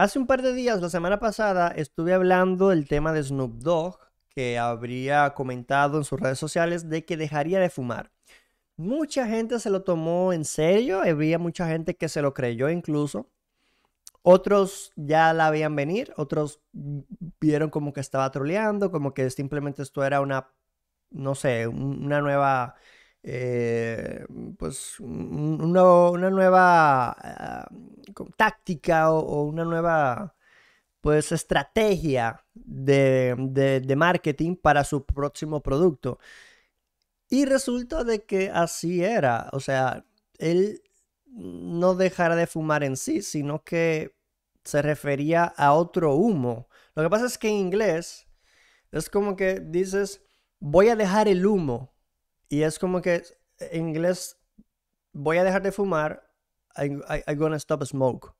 Hace un par de días, la semana pasada, estuve hablando del tema de Snoop Dogg, que habría comentado en sus redes sociales de que dejaría de fumar. Mucha gente se lo tomó en serio, había mucha gente que se lo creyó incluso. Otros ya la habían venir, otros vieron como que estaba troleando, como que simplemente esto era una, no sé, una nueva, eh, pues, una, nueva ah, táctica o, una nueva pues estrategia de, de, de marketing para su próximo producto. Y resulta de que así era. O sea, él no dejara de fumar en sí, sino que se refería a otro humo. Lo que pasa es que en inglés es como que dices, voy a dejar el humo. Y es como que en inglés, voy a dejar de fumar I'm, gonna stop smoke.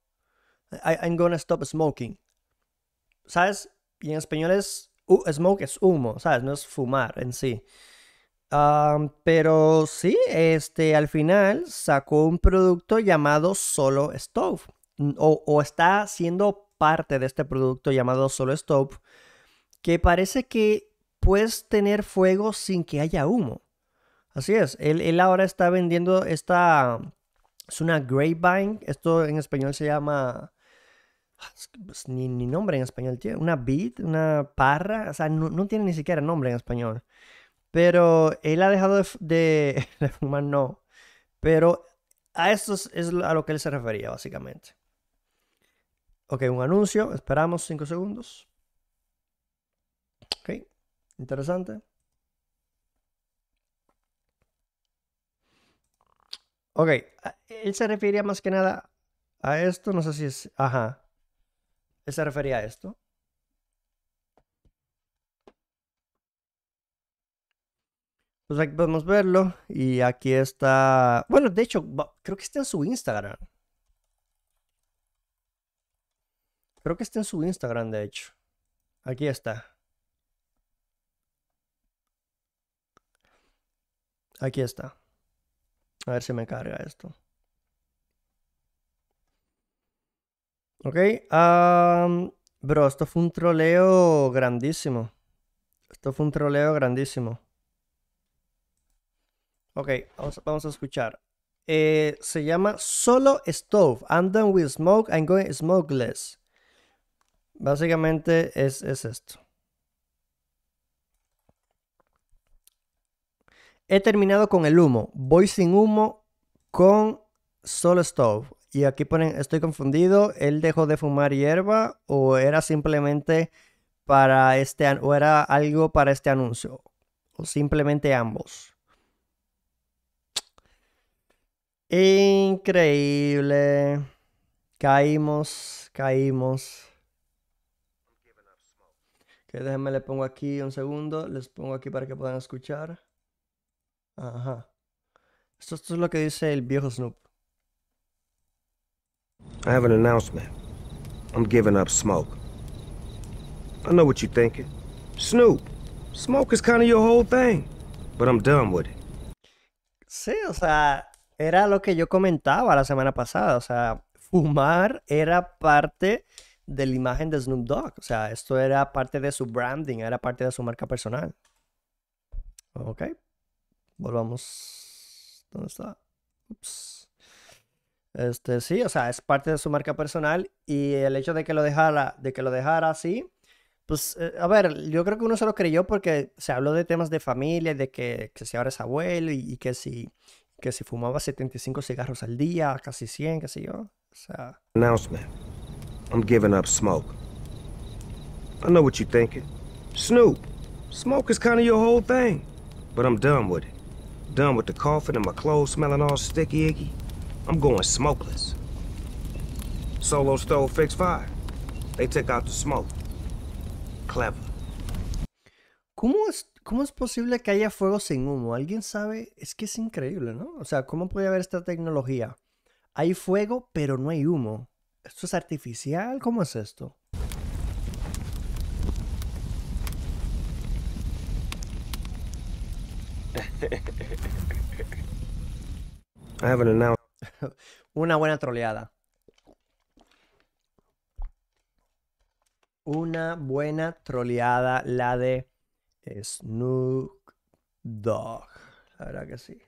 I'm gonna stop smoking. ¿Sabes? Y en español es smoke es humo, ¿sabes? No es fumar en sí. Um, pero sí, este, al final sacó un producto llamado Solo Stove. O, está siendo parte de este producto llamado Solo Stove, que parece que puedes tener fuego sin que haya humo. Así es, él, él ahora está vendiendo esta, es una grapevine. Esto en español se llama. Ah, pues, ni, nombre en español tiene. Una beat, una parra. O sea, no, tiene ni siquiera nombre en español. Pero él ha dejado de, fumar, no. Pero a esto es, a lo que él se refería, básicamente. Ok, un anuncio. Esperamos cinco segundos. Ok, interesante. Ok, él se refería más que nada a esto, no sé si es... Ajá. Él se refería a esto. Pues aquí podemos verlo y aquí está... Bueno, de hecho, creo que está en su Instagram. Creo que está en su Instagram, de hecho. Aquí está. Aquí está. A ver si me carga esto. Ok. bro, esto fue un troleo grandísimo. Esto fue un troleo grandísimo. Ok, vamos, a escuchar. Eh, se llama Solo Stove. I'm done with smoke, I'm going smokeless. Básicamente es esto. He terminado con el humo. Voy sin humo con solo stove. Y aquí ponen, estoy confundido, él dejó de fumar hierba o era simplemente para este, o era algo para este anuncio. O simplemente ambos. Increíble. Caímos, caímos. Que déjenme le pongo aquí un segundo, les pongo aquí para que puedan escuchar. Ajá. Esto, es lo que dice el viejo Snoop. I have an announcement. I'm giving up smoke. I know what you're thinking. Snoop, smoke is kind of your whole thing. But I'm done with it. Sí, o sea, era lo que yo comentaba la semana pasada. O sea, fumar era parte de la imagen de Snoop Dogg. O sea, esto era parte de su branding, era parte de su marca personal. Ok. Volvamos. ¿Dónde está? Ups. Este, sí, o sea, es parte de su marca personal y el hecho de que lo dejara, de que lo dejara así, pues, eh, a ver, yo creo que uno se lo creyó porque se habló de temas de familia, de que, que si ahora es abuelo y, que, si, que si fumaba 75 cigarros al día, casi 100, qué sé yo, o sea... Announcement. I'm giving up smoke. I know what you're thinking. Snoop, smoke is kind of your whole thing, but I'm done with it. Done with the coffin and my clothes smelling all sticky-icky. I'm going smokeless. Solo stove fixed fire. They took out the smoke. Clever. ¿Cómo es, ¿Cómo es posible que haya fuego sin humo? ¿Alguien sabe? Es que es increíble, ¿no? O sea, ¿cómo puede haber esta tecnología? Hay fuego, pero no hay humo. ¿Esto es artificial? ¿Cómo es esto? Ah, Una buena troleada. Una buena troleada la de Snook Dogg. La verdad que sí.